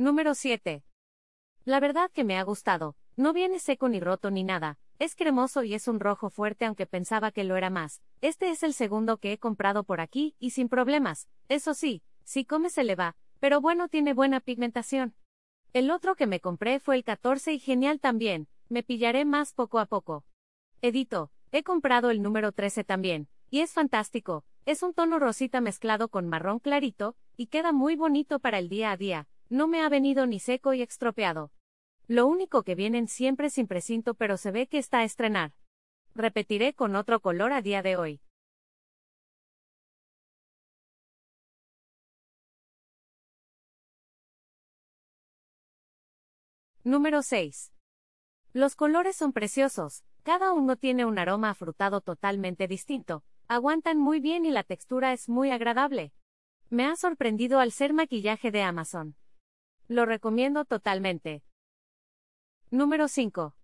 Número 7. La verdad que me ha gustado, no viene seco ni roto ni nada, es cremoso y es un rojo fuerte aunque pensaba que lo era más. Este es el segundo que he comprado por aquí y sin problemas. Eso sí, si come se le va, pero bueno tiene buena pigmentación. El otro que me compré fue el 14 y genial también, me pillaré más poco a poco. Edito, he comprado el número 13 también, y es fantástico, es un tono rosita mezclado con marrón clarito, y queda muy bonito para el día a día, no me ha venido ni seco y estropeado. Lo único que vienen siempre sin precinto pero se ve que está a estrenar. Repetiré con otro color a día de hoy. Número 6. Los colores son preciosos, cada uno tiene un aroma afrutado totalmente distinto, aguantan muy bien y la textura es muy agradable. Me ha sorprendido al ser maquillaje de Amazon. Lo recomiendo totalmente. Número 5.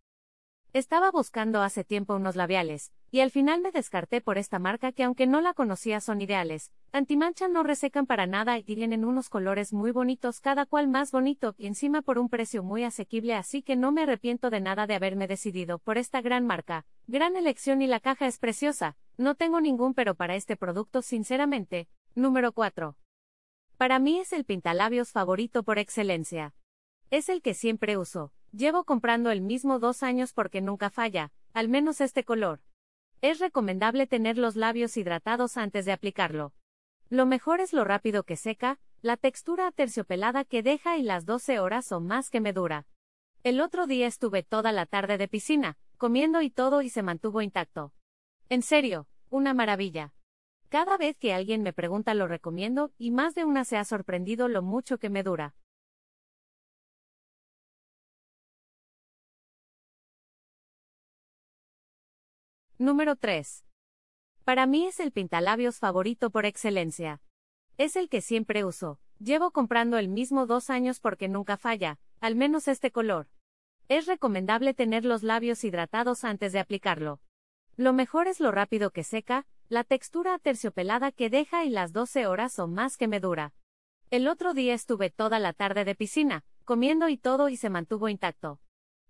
Estaba buscando hace tiempo unos labiales, y al final me descarté por esta marca que aunque no la conocía son ideales, antimancha no resecan para nada y tienen unos colores muy bonitos cada cual más bonito y encima por un precio muy asequible así que no me arrepiento de nada de haberme decidido por esta gran marca, gran elección y la caja es preciosa, no tengo ningún pero para este producto sinceramente. Número 4. Para mí es el pintalabios favorito por excelencia. Es el que siempre uso. Llevo comprando el mismo dos años porque nunca falla, al menos este color. Es recomendable tener los labios hidratados antes de aplicarlo. Lo mejor es lo rápido que seca, la textura terciopelada que deja y las 12 horas o más que me dura. El otro día estuve toda la tarde de piscina, comiendo y todo y se mantuvo intacto. En serio, una maravilla. Cada vez que alguien me pregunta lo recomiendo y más de una se ha sorprendido lo mucho que me dura. Número 3. Para mí es el pintalabios favorito por excelencia. Es el que siempre uso. Llevo comprando el mismo dos años porque nunca falla, al menos este color. Es recomendable tener los labios hidratados antes de aplicarlo. Lo mejor es lo rápido que seca, la textura aterciopelada que deja y las 12 horas o más que me dura. El otro día estuve toda la tarde de piscina, comiendo y todo y se mantuvo intacto.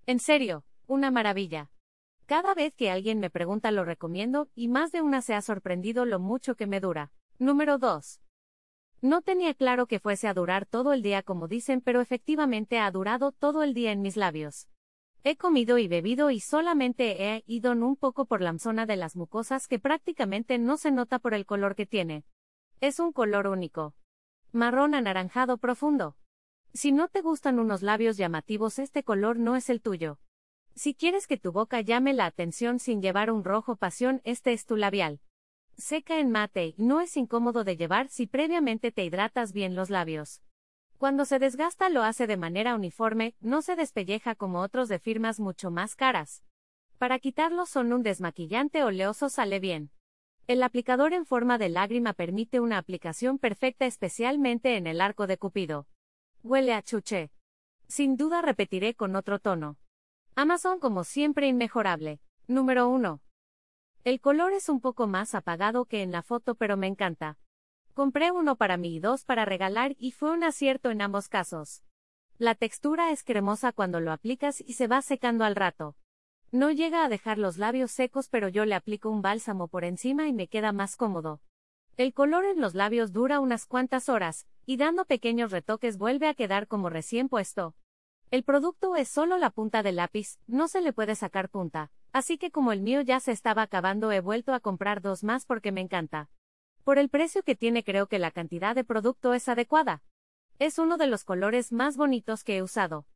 En serio, una maravilla. Cada vez que alguien me pregunta lo recomiendo y más de una se ha sorprendido lo mucho que me dura. Número 2. No tenía claro que fuese a durar todo el día como dicen, pero efectivamente ha durado todo el día en mis labios. He comido y bebido y solamente he ido un poco por la zona de las mucosas que prácticamente no se nota por el color que tiene. Es un color único. Marrón anaranjado profundo. Si no te gustan unos labios llamativos, este color no es el tuyo. Si quieres que tu boca llame la atención sin llevar un rojo pasión, este es tu labial. Seca en mate, y no es incómodo de llevar si previamente te hidratas bien los labios. Cuando se desgasta lo hace de manera uniforme, no se despelleja como otros de firmas mucho más caras. Para quitarlo son un desmaquillante oleoso sale bien. El aplicador en forma de lágrima permite una aplicación perfecta especialmente en el arco de Cupido. Huele a chuche. Sin duda repetiré con otro tono. Amazon como siempre inmejorable. Número 1. El color es un poco más apagado que en la foto pero me encanta. Compré uno para mí y dos para regalar y fue un acierto en ambos casos. La textura es cremosa cuando lo aplicas y se va secando al rato. No llega a dejar los labios secos pero yo le aplico un bálsamo por encima y me queda más cómodo. El color en los labios dura unas cuantas horas, y dando pequeños retoques vuelve a quedar como recién puesto. El producto es solo la punta del lápiz, no se le puede sacar punta, así que como el mío ya se estaba acabando he vuelto a comprar dos más porque me encanta. Por el precio que tiene creo que la cantidad de producto es adecuada. Es uno de los colores más bonitos que he usado.